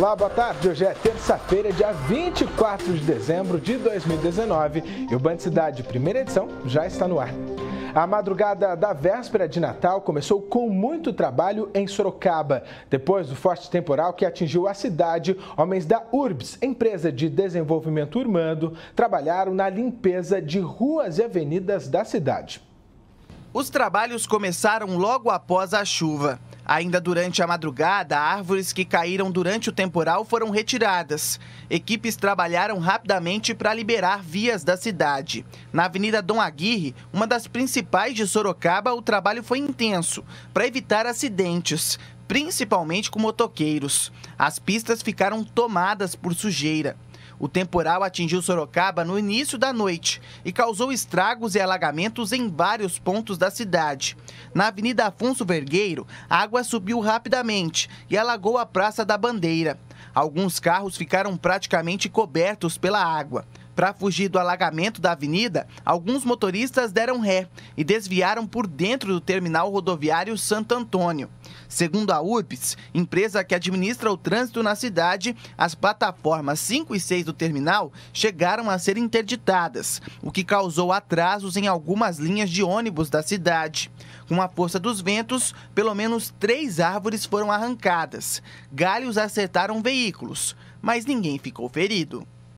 Olá, boa tarde. Hoje é terça-feira, dia 24 de dezembro de 2019 e o Band Cidade, primeira edição, já está no ar. A madrugada da véspera de Natal começou com muito trabalho em Sorocaba. Depois do forte temporal que atingiu a cidade, homens da URBS, empresa de desenvolvimento urbano, trabalharam na limpeza de ruas e avenidas da cidade. Os trabalhos começaram logo após a chuva. Ainda durante a madrugada, árvores que caíram durante o temporal foram retiradas. Equipes trabalharam rapidamente para liberar vias da cidade. Na Avenida Dom Aguirre, uma das principais de Sorocaba, o trabalho foi intenso para evitar acidentes principalmente com motoqueiros. As pistas ficaram tomadas por sujeira. O temporal atingiu Sorocaba no início da noite e causou estragos e alagamentos em vários pontos da cidade. Na Avenida Afonso Vergueiro, a água subiu rapidamente e alagou a Praça da Bandeira. Alguns carros ficaram praticamente cobertos pela água. Para fugir do alagamento da avenida, alguns motoristas deram ré e desviaram por dentro do terminal rodoviário Santo Antônio. Segundo a URBS, empresa que administra o trânsito na cidade, as plataformas 5 e 6 do terminal chegaram a ser interditadas, o que causou atrasos em algumas linhas de ônibus da cidade. Com a força dos ventos, pelo menos três árvores foram arrancadas. Galhos acertaram veículos, mas ninguém ficou ferido.